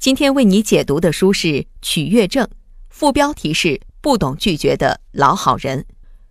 今天为你解读的书是《取悦症》，副标题是“不懂拒绝的老好人”。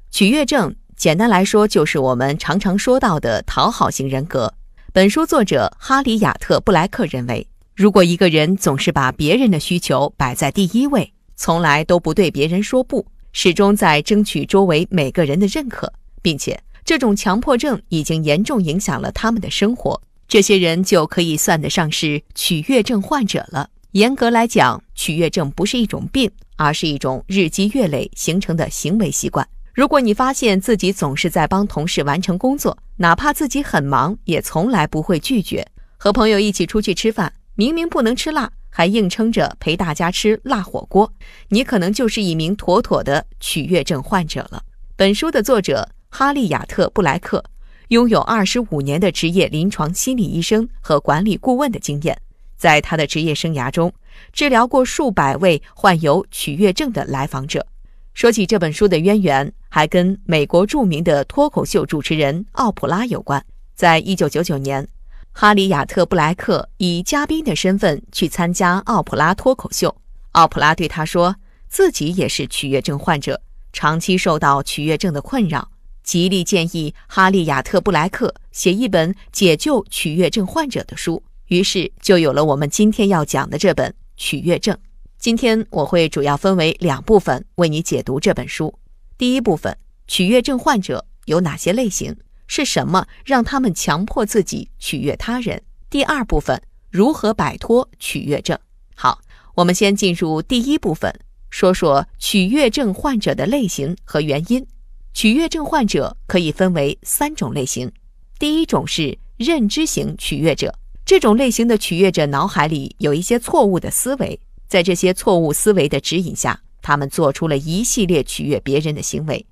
取悦症简单来说就是我们常常说到的讨好型人格。本书作者哈里亚特·布莱克认为，如果一个人总是把别人的需求摆在第一位，从来都不对别人说不，始终在争取周围每个人的认可，并且这种强迫症已经严重影响了他们的生活。这些人就可以算得上是取悦症患者了。严格来讲，取悦症不是一种病，而是一种日积月累形成的行为习惯。如果你发现自己总是在帮同事完成工作，哪怕自己很忙，也从来不会拒绝；和朋友一起出去吃饭，明明不能吃辣，还硬撑着陪大家吃辣火锅，你可能就是一名妥妥的取悦症患者了。本书的作者哈利亚特布莱克。拥有二十五年的职业临床心理医生和管理顾问的经验，在他的职业生涯中，治疗过数百位患有取悦症的来访者。说起这本书的渊源，还跟美国著名的脱口秀主持人奥普拉有关。在一九九九年，哈里亚特·布莱克以嘉宾的身份去参加奥普拉脱口秀，奥普拉对他说，自己也是取悦症患者，长期受到取悦症的困扰。极力建议哈利亚特布莱克写一本解救取悦症患者的书，于是就有了我们今天要讲的这本《取悦症》。今天我会主要分为两部分为你解读这本书：第一部分，取悦症患者有哪些类型？是什么让他们强迫自己取悦他人？第二部分，如何摆脱取悦症？好，我们先进入第一部分，说说取悦症患者的类型和原因。取悦症患者可以分为三种类型，第一种是认知型取悦者，这种类型的取悦者脑海里有一些错误的思维，在这些错误思维的指引下，他们做出了一系列取悦别人的行为。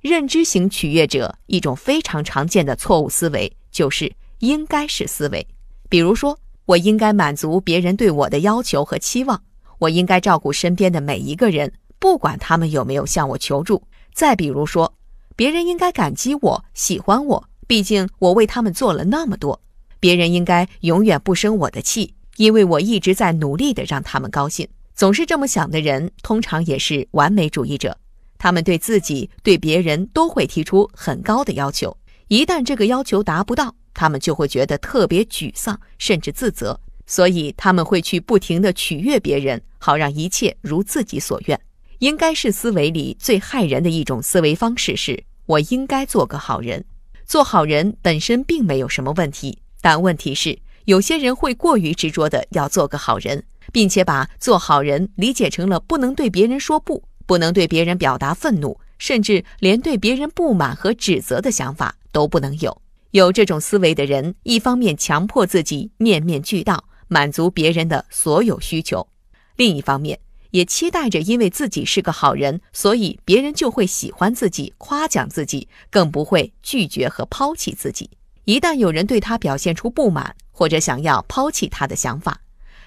认知型取悦者一种非常常见的错误思维就是应该是思维，比如说我应该满足别人对我的要求和期望，我应该照顾身边的每一个人，不管他们有没有向我求助。再比如说。别人应该感激我喜欢我，毕竟我为他们做了那么多。别人应该永远不生我的气，因为我一直在努力的让他们高兴。总是这么想的人，通常也是完美主义者，他们对自己、对别人都会提出很高的要求。一旦这个要求达不到，他们就会觉得特别沮丧，甚至自责。所以他们会去不停的取悦别人，好让一切如自己所愿。应该是思维里最害人的一种思维方式是。我应该做个好人，做好人本身并没有什么问题，但问题是有些人会过于执着的要做个好人，并且把做好人理解成了不能对别人说不，不能对别人表达愤怒，甚至连对别人不满和指责的想法都不能有。有这种思维的人，一方面强迫自己面面俱到，满足别人的所有需求，另一方面。也期待着，因为自己是个好人，所以别人就会喜欢自己、夸奖自己，更不会拒绝和抛弃自己。一旦有人对他表现出不满，或者想要抛弃他的想法，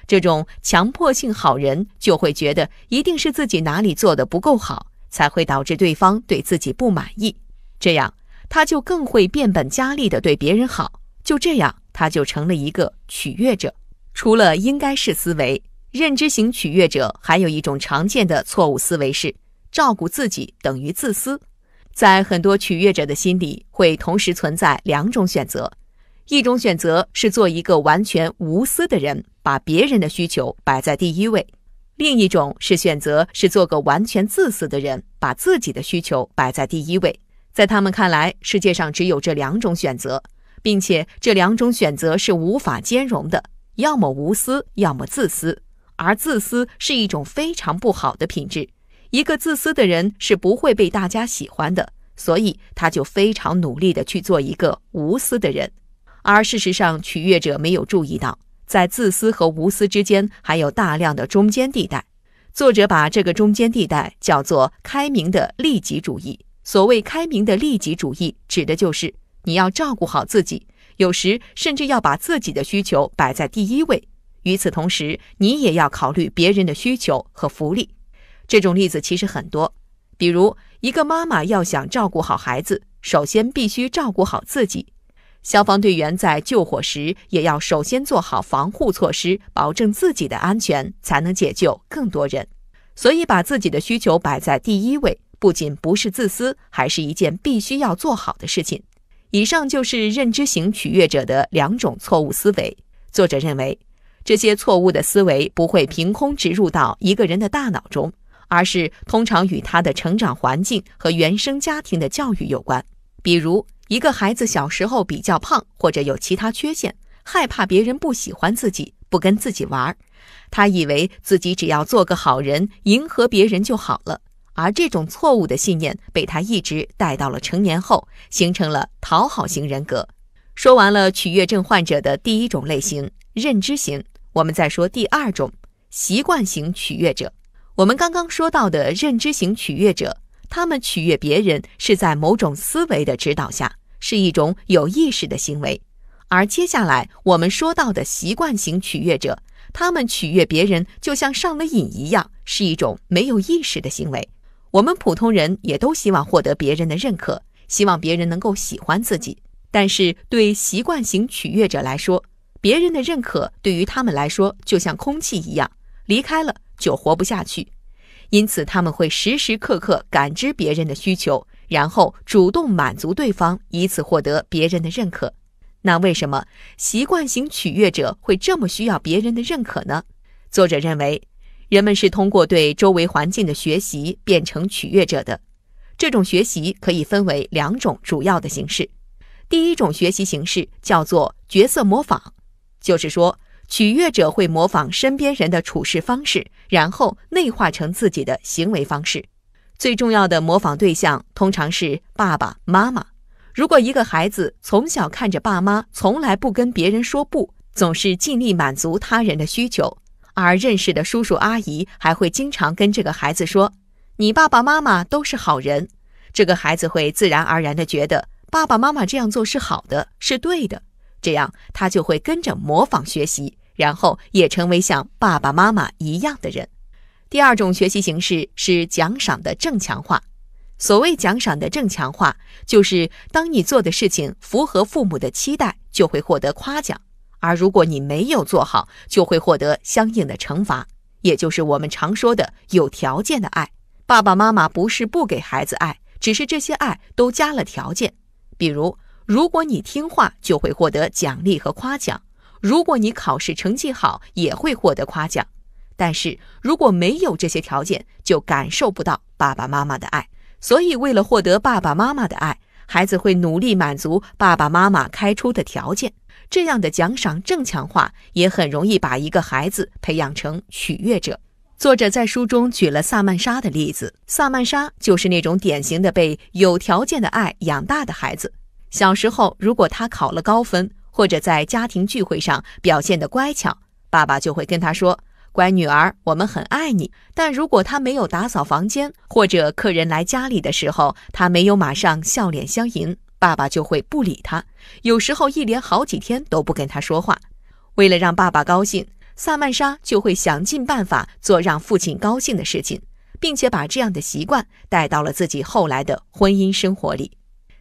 这种强迫性好人就会觉得一定是自己哪里做的不够好，才会导致对方对自己不满意。这样，他就更会变本加厉地对别人好。就这样，他就成了一个取悦者。除了应该是思维。认知型取悦者还有一种常见的错误思维是：照顾自己等于自私。在很多取悦者的心里，会同时存在两种选择：一种选择是做一个完全无私的人，把别人的需求摆在第一位；另一种是选择是做个完全自私的人，把自己的需求摆在第一位。在他们看来，世界上只有这两种选择，并且这两种选择是无法兼容的，要么无私，要么自私。而自私是一种非常不好的品质，一个自私的人是不会被大家喜欢的，所以他就非常努力的去做一个无私的人。而事实上，取悦者没有注意到，在自私和无私之间还有大量的中间地带。作者把这个中间地带叫做“开明的利己主义”。所谓“开明的利己主义”，指的就是你要照顾好自己，有时甚至要把自己的需求摆在第一位。与此同时，你也要考虑别人的需求和福利。这种例子其实很多，比如一个妈妈要想照顾好孩子，首先必须照顾好自己；消防队员在救火时，也要首先做好防护措施，保证自己的安全，才能解救更多人。所以，把自己的需求摆在第一位，不仅不是自私，还是一件必须要做好的事情。以上就是认知型取悦者的两种错误思维。作者认为。这些错误的思维不会凭空植入到一个人的大脑中，而是通常与他的成长环境和原生家庭的教育有关。比如，一个孩子小时候比较胖，或者有其他缺陷，害怕别人不喜欢自己，不跟自己玩儿，他以为自己只要做个好人，迎合别人就好了。而这种错误的信念被他一直带到了成年后，形成了讨好型人格。说完了取悦症患者的第一种类型——认知型。我们再说第二种习惯型取悦者，我们刚刚说到的认知型取悦者，他们取悦别人是在某种思维的指导下，是一种有意识的行为；而接下来我们说到的习惯型取悦者，他们取悦别人就像上了瘾一样，是一种没有意识的行为。我们普通人也都希望获得别人的认可，希望别人能够喜欢自己，但是对习惯型取悦者来说。别人的认可对于他们来说就像空气一样，离开了就活不下去。因此，他们会时时刻刻感知别人的需求，然后主动满足对方，以此获得别人的认可。那为什么习惯型取悦者会这么需要别人的认可呢？作者认为，人们是通过对周围环境的学习变成取悦者的，这种学习可以分为两种主要的形式。第一种学习形式叫做角色模仿。就是说，取悦者会模仿身边人的处事方式，然后内化成自己的行为方式。最重要的模仿对象通常是爸爸妈妈。如果一个孩子从小看着爸妈从来不跟别人说不，总是尽力满足他人的需求，而认识的叔叔阿姨还会经常跟这个孩子说：“你爸爸妈妈都是好人。”这个孩子会自然而然地觉得爸爸妈妈这样做是好的，是对的。这样，他就会跟着模仿学习，然后也成为像爸爸妈妈一样的人。第二种学习形式是奖赏的正强化。所谓奖赏的正强化，就是当你做的事情符合父母的期待，就会获得夸奖；而如果你没有做好，就会获得相应的惩罚，也就是我们常说的有条件的爱。爸爸妈妈不是不给孩子爱，只是这些爱都加了条件，比如。如果你听话，就会获得奖励和夸奖；如果你考试成绩好，也会获得夸奖。但是如果没有这些条件，就感受不到爸爸妈妈的爱。所以，为了获得爸爸妈妈的爱，孩子会努力满足爸爸妈妈开出的条件。这样的奖赏正强化也很容易把一个孩子培养成取悦者。作者在书中举了萨曼莎的例子，萨曼莎就是那种典型的被有条件的爱养大的孩子。小时候，如果他考了高分，或者在家庭聚会上表现得乖巧，爸爸就会跟他说：“乖女儿，我们很爱你。”但如果他没有打扫房间，或者客人来家里的时候他没有马上笑脸相迎，爸爸就会不理他。有时候一连好几天都不跟他说话。为了让爸爸高兴，萨曼莎就会想尽办法做让父亲高兴的事情，并且把这样的习惯带到了自己后来的婚姻生活里。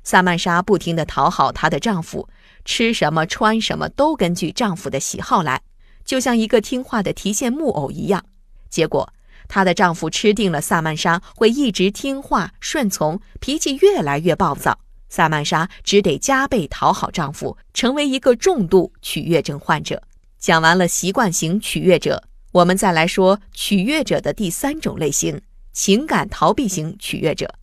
萨曼莎不停地讨好她的丈夫，吃什么穿什么都根据丈夫的喜好来，就像一个听话的提线木偶一样。结果，她的丈夫吃定了萨曼莎会一直听话顺从，脾气越来越暴躁。萨曼莎只得加倍讨好丈夫，成为一个重度取悦症患者。讲完了习惯型取悦者，我们再来说取悦者的第三种类型——情感逃避型取悦者。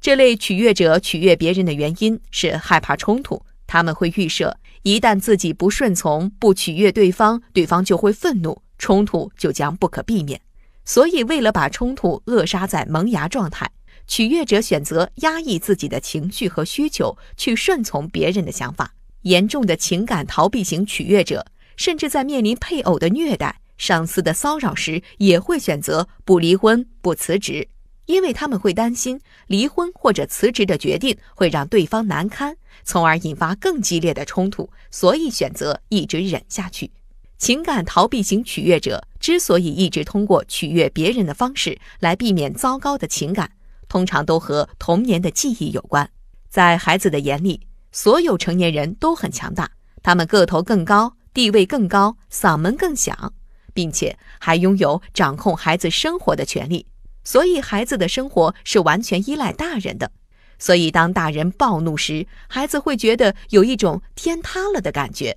这类取悦者取悦别人的原因是害怕冲突，他们会预设，一旦自己不顺从、不取悦对方，对方就会愤怒，冲突就将不可避免。所以，为了把冲突扼杀在萌芽状态，取悦者选择压抑自己的情绪和需求，去顺从别人的想法。严重的情感逃避型取悦者，甚至在面临配偶的虐待、上司的骚扰时，也会选择不离婚、不辞职。因为他们会担心离婚或者辞职的决定会让对方难堪，从而引发更激烈的冲突，所以选择一直忍下去。情感逃避型取悦者之所以一直通过取悦别人的方式来避免糟糕的情感，通常都和童年的记忆有关。在孩子的眼里，所有成年人都很强大，他们个头更高，地位更高，嗓门更响，并且还拥有掌控孩子生活的权利。所以，孩子的生活是完全依赖大人的。所以，当大人暴怒时，孩子会觉得有一种天塌了的感觉。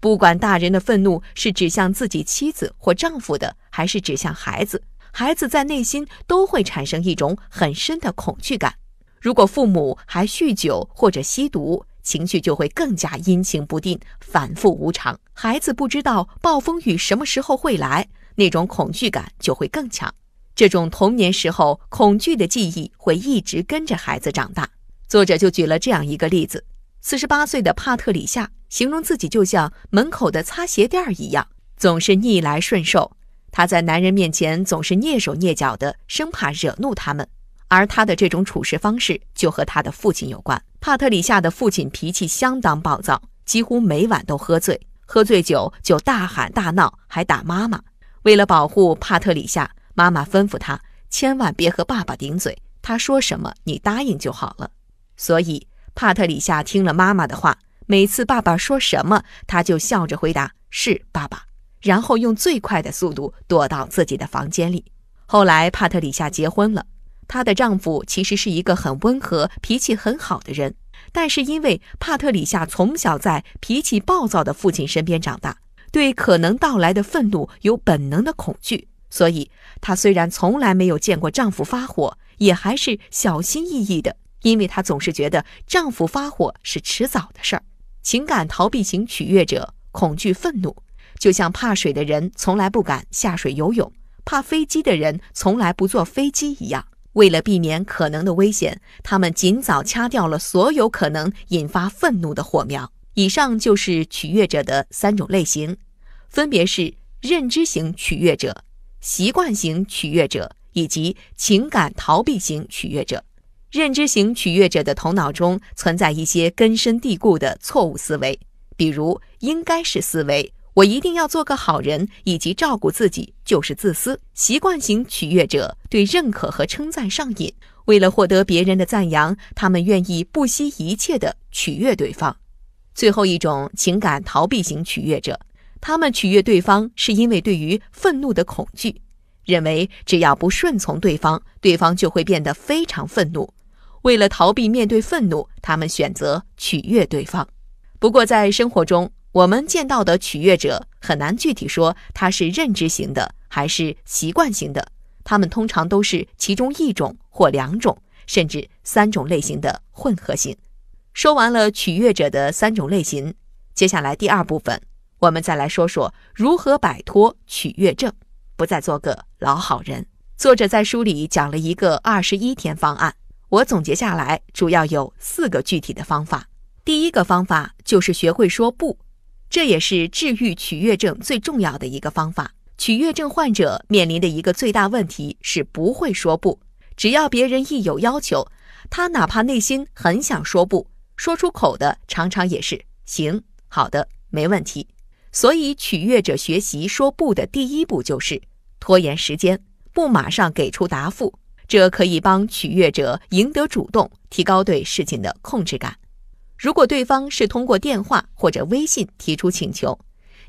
不管大人的愤怒是指向自己妻子或丈夫的，还是指向孩子，孩子在内心都会产生一种很深的恐惧感。如果父母还酗酒或者吸毒，情绪就会更加阴晴不定、反复无常。孩子不知道暴风雨什么时候会来，那种恐惧感就会更强。这种童年时候恐惧的记忆会一直跟着孩子长大。作者就举了这样一个例子：四十八岁的帕特里夏形容自己就像门口的擦鞋垫一样，总是逆来顺受。她在男人面前总是蹑手蹑脚的，生怕惹怒他们。而她的这种处事方式就和他的父亲有关。帕特里夏的父亲脾气相当暴躁，几乎每晚都喝醉，喝醉酒就大喊大闹，还打妈妈。为了保护帕特里夏。妈妈吩咐他，千万别和爸爸顶嘴。他说什么，你答应就好了。所以，帕特里夏听了妈妈的话，每次爸爸说什么，他就笑着回答“是爸爸”，然后用最快的速度躲到自己的房间里。后来，帕特里夏结婚了，她的丈夫其实是一个很温和、脾气很好的人。但是，因为帕特里夏从小在脾气暴躁的父亲身边长大，对可能到来的愤怒有本能的恐惧。所以，她虽然从来没有见过丈夫发火，也还是小心翼翼的，因为她总是觉得丈夫发火是迟早的事儿。情感逃避型取悦者恐惧愤怒，就像怕水的人从来不敢下水游泳，怕飞机的人从来不坐飞机一样。为了避免可能的危险，他们尽早掐掉了所有可能引发愤怒的火苗。以上就是取悦者的三种类型，分别是认知型取悦者。习惯型取悦者以及情感逃避型取悦者，认知型取悦者的头脑中存在一些根深蒂固的错误思维，比如应该是思维，我一定要做个好人，以及照顾自己就是自私。习惯型取悦者对认可和称赞上瘾，为了获得别人的赞扬，他们愿意不惜一切的取悦对方。最后一种情感逃避型取悦者。他们取悦对方是因为对于愤怒的恐惧，认为只要不顺从对方，对方就会变得非常愤怒。为了逃避面对愤怒，他们选择取悦对方。不过，在生活中，我们见到的取悦者很难具体说他是认知型的还是习惯型的，他们通常都是其中一种或两种，甚至三种类型的混合型。说完了取悦者的三种类型，接下来第二部分。我们再来说说如何摆脱取悦症，不再做个老好人。作者在书里讲了一个二十一天方案，我总结下来主要有四个具体的方法。第一个方法就是学会说不，这也是治愈取悦症最重要的一个方法。取悦症患者面临的一个最大问题是不会说不，只要别人一有要求，他哪怕内心很想说不，说出口的常常也是行、好的、没问题。所以，取悦者学习说不的第一步就是拖延时间，不马上给出答复。这可以帮取悦者赢得主动，提高对事情的控制感。如果对方是通过电话或者微信提出请求，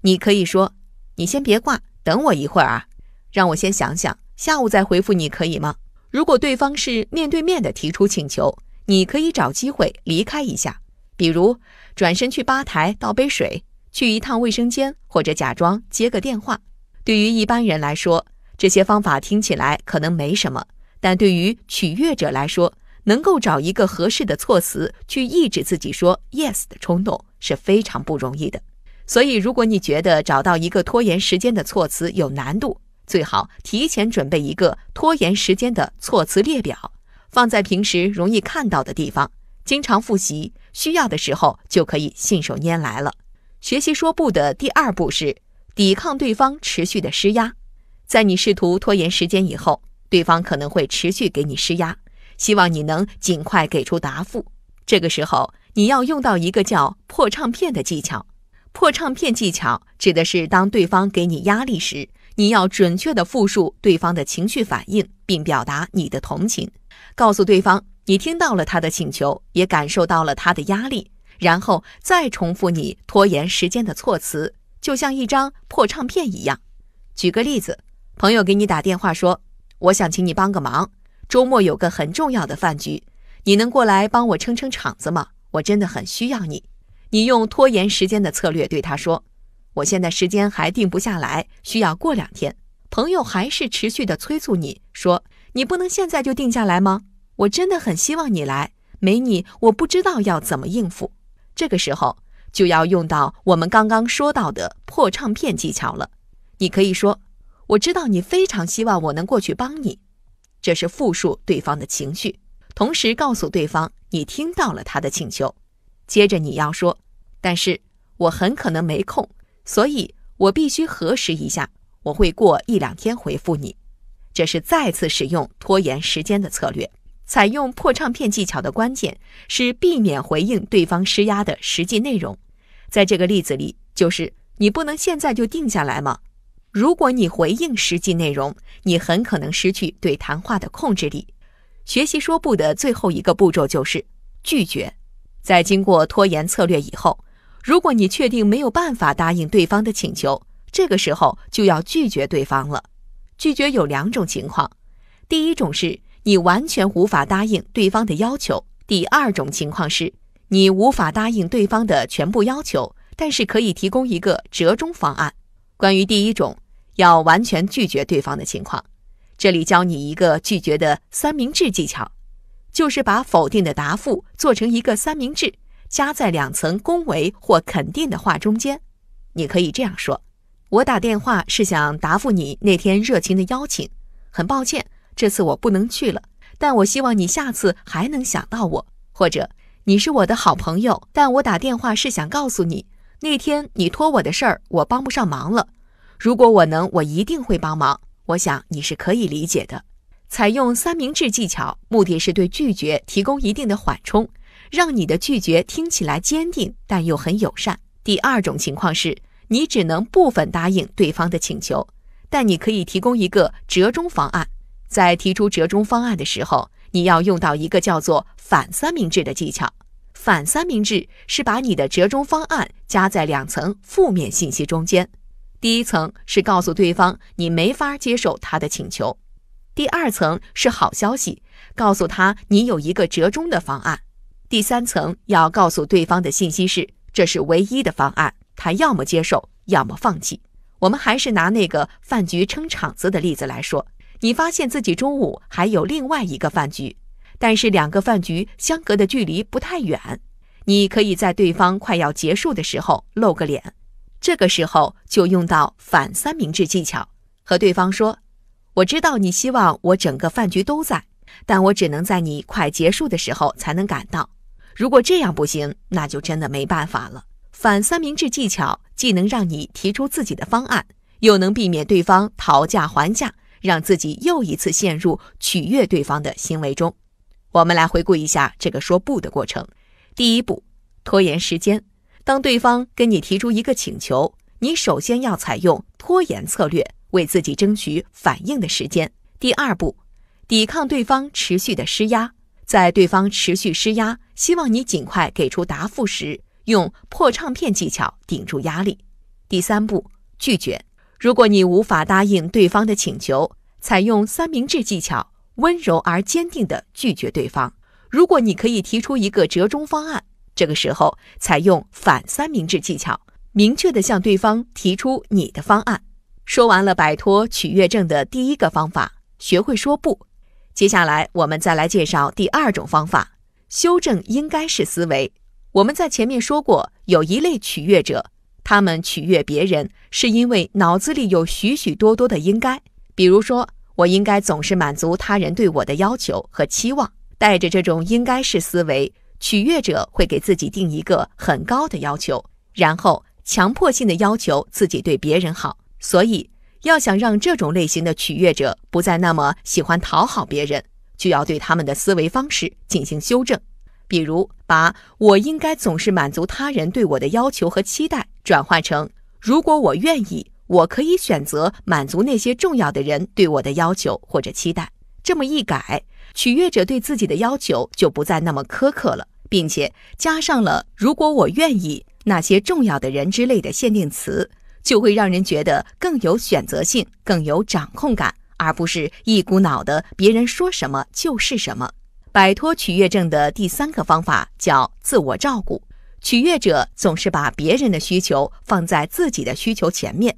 你可以说：“你先别挂，等我一会儿啊，让我先想想，下午再回复你可以吗？”如果对方是面对面的提出请求，你可以找机会离开一下，比如转身去吧台倒杯水。去一趟卫生间，或者假装接个电话。对于一般人来说，这些方法听起来可能没什么；但对于取悦者来说，能够找一个合适的措辞去抑制自己说 yes 的冲动是非常不容易的。所以，如果你觉得找到一个拖延时间的措辞有难度，最好提前准备一个拖延时间的措辞列表，放在平时容易看到的地方，经常复习，需要的时候就可以信手拈来了。学习说不的第二步是抵抗对方持续的施压。在你试图拖延时间以后，对方可能会持续给你施压，希望你能尽快给出答复。这个时候，你要用到一个叫“破唱片”的技巧。“破唱片”技巧指的是，当对方给你压力时，你要准确地复述对方的情绪反应，并表达你的同情，告诉对方你听到了他的请求，也感受到了他的压力。然后再重复你拖延时间的措辞，就像一张破唱片一样。举个例子，朋友给你打电话说：“我想请你帮个忙，周末有个很重要的饭局，你能过来帮我撑撑场子吗？我真的很需要你。”你用拖延时间的策略对他说：“我现在时间还定不下来，需要过两天。”朋友还是持续的催促你说：“你不能现在就定下来吗？我真的很希望你来，没你我不知道要怎么应付。”这个时候就要用到我们刚刚说到的破唱片技巧了。你可以说：“我知道你非常希望我能过去帮你。”这是复述对方的情绪，同时告诉对方你听到了他的请求。接着你要说：“但是我很可能没空，所以我必须核实一下，我会过一两天回复你。”这是再次使用拖延时间的策略。采用破唱片技巧的关键是避免回应对方施压的实际内容，在这个例子里，就是你不能现在就定下来吗？如果你回应实际内容，你很可能失去对谈话的控制力。学习说不的最后一个步骤就是拒绝，在经过拖延策略以后，如果你确定没有办法答应对方的请求，这个时候就要拒绝对方了。拒绝有两种情况，第一种是。你完全无法答应对方的要求。第二种情况是你无法答应对方的全部要求，但是可以提供一个折中方案。关于第一种，要完全拒绝对方的情况，这里教你一个拒绝的三明治技巧，就是把否定的答复做成一个三明治，夹在两层恭维或肯定的话中间。你可以这样说：“我打电话是想答复你那天热情的邀请，很抱歉。”这次我不能去了，但我希望你下次还能想到我。或者你是我的好朋友，但我打电话是想告诉你，那天你托我的事儿我帮不上忙了。如果我能，我一定会帮忙。我想你是可以理解的。采用三明治技巧，目的是对拒绝提供一定的缓冲，让你的拒绝听起来坚定但又很友善。第二种情况是，你只能部分答应对方的请求，但你可以提供一个折中方案。在提出折中方案的时候，你要用到一个叫做“反三明治”的技巧。反三明治是把你的折中方案夹在两层负面信息中间。第一层是告诉对方你没法接受他的请求，第二层是好消息，告诉他你有一个折中的方案。第三层要告诉对方的信息是，这是唯一的方案，他要么接受，要么放弃。我们还是拿那个饭局撑场子的例子来说。你发现自己中午还有另外一个饭局，但是两个饭局相隔的距离不太远，你可以在对方快要结束的时候露个脸。这个时候就用到反三明治技巧，和对方说：“我知道你希望我整个饭局都在，但我只能在你快结束的时候才能赶到。如果这样不行，那就真的没办法了。”反三明治技巧既能让你提出自己的方案，又能避免对方讨价还价。让自己又一次陷入取悦对方的行为中。我们来回顾一下这个说不的过程：第一步，拖延时间。当对方跟你提出一个请求，你首先要采用拖延策略，为自己争取反应的时间。第二步，抵抗对方持续的施压。在对方持续施压，希望你尽快给出答复时，用破唱片技巧顶住压力。第三步，拒绝。如果你无法答应对方的请求，采用三明治技巧，温柔而坚定地拒绝对方；如果你可以提出一个折中方案，这个时候采用反三明治技巧，明确地向对方提出你的方案。说完了摆脱取悦症的第一个方法——学会说不。接下来我们再来介绍第二种方法：修正应该是思维。我们在前面说过，有一类取悦者。他们取悦别人，是因为脑子里有许许多多的“应该”，比如说，我应该总是满足他人对我的要求和期望。带着这种“应该是”思维，取悦者会给自己定一个很高的要求，然后强迫性的要求自己对别人好。所以，要想让这种类型的取悦者不再那么喜欢讨好别人，就要对他们的思维方式进行修正。比如，把我应该总是满足他人对我的要求和期待，转换成如果我愿意，我可以选择满足那些重要的人对我的要求或者期待。这么一改，取悦者对自己的要求就不再那么苛刻了，并且加上了“如果我愿意”那些重要的人之类的限定词，就会让人觉得更有选择性、更有掌控感，而不是一股脑的别人说什么就是什么。摆脱取悦症的第三个方法叫自我照顾。取悦者总是把别人的需求放在自己的需求前面，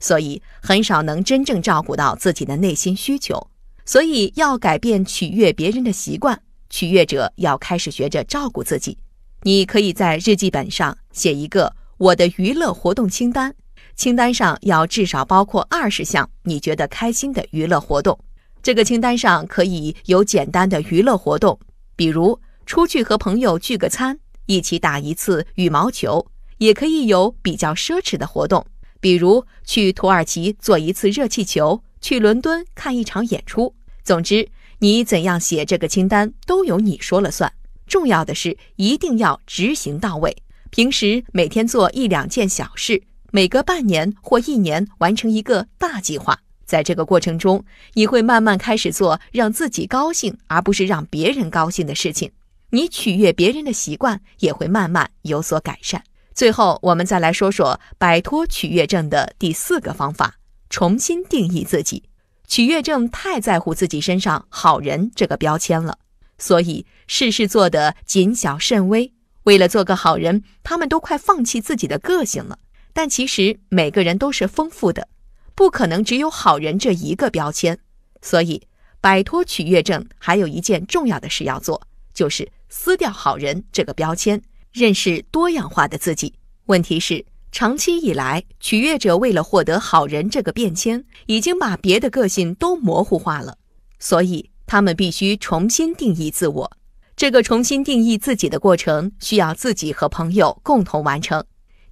所以很少能真正照顾到自己的内心需求。所以要改变取悦别人的习惯，取悦者要开始学着照顾自己。你可以在日记本上写一个我的娱乐活动清单，清单上要至少包括二十项你觉得开心的娱乐活动。这个清单上可以有简单的娱乐活动，比如出去和朋友聚个餐，一起打一次羽毛球；也可以有比较奢侈的活动，比如去土耳其坐一次热气球，去伦敦看一场演出。总之，你怎样写这个清单，都由你说了算。重要的是，一定要执行到位。平时每天做一两件小事，每隔半年或一年完成一个大计划。在这个过程中，你会慢慢开始做让自己高兴，而不是让别人高兴的事情。你取悦别人的习惯也会慢慢有所改善。最后，我们再来说说摆脱取悦症的第四个方法：重新定义自己。取悦症太在乎自己身上“好人”这个标签了，所以事事做得谨小慎微。为了做个好人，他们都快放弃自己的个性了。但其实每个人都是丰富的。不可能只有好人这一个标签，所以摆脱取悦症还有一件重要的事要做，就是撕掉好人这个标签，认识多样化的自己。问题是，长期以来，取悦者为了获得好人这个变签，已经把别的个性都模糊化了，所以他们必须重新定义自我。这个重新定义自己的过程需要自己和朋友共同完成。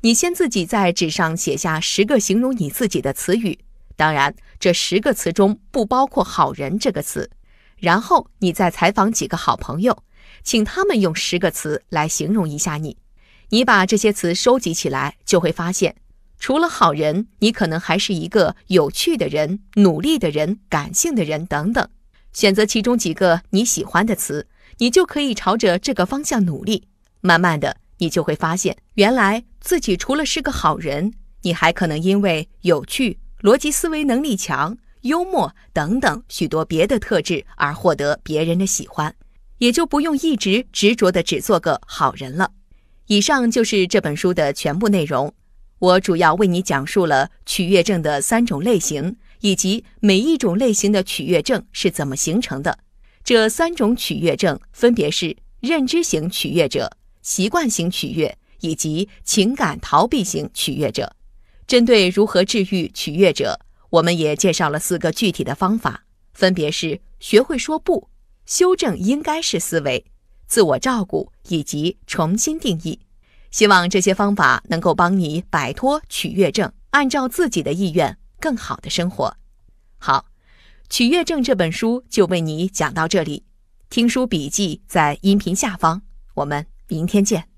你先自己在纸上写下十个形容你自己的词语，当然这十个词中不包括“好人”这个词。然后你再采访几个好朋友，请他们用十个词来形容一下你。你把这些词收集起来，就会发现，除了“好人”，你可能还是一个有趣的人、努力的人、感性的人等等。选择其中几个你喜欢的词，你就可以朝着这个方向努力，慢慢的。你就会发现，原来自己除了是个好人，你还可能因为有趣、逻辑思维能力强、幽默等等许多别的特质而获得别人的喜欢，也就不用一直执着的只做个好人了。以上就是这本书的全部内容，我主要为你讲述了取悦症的三种类型，以及每一种类型的取悦症是怎么形成的。这三种取悦症分别是认知型取悦者。习惯型取悦以及情感逃避型取悦者，针对如何治愈取悦者，我们也介绍了四个具体的方法，分别是学会说不、修正应该是思维、自我照顾以及重新定义。希望这些方法能够帮你摆脱取悦症，按照自己的意愿更好的生活。好，取悦症这本书就为你讲到这里，听书笔记在音频下方，我们。明天见。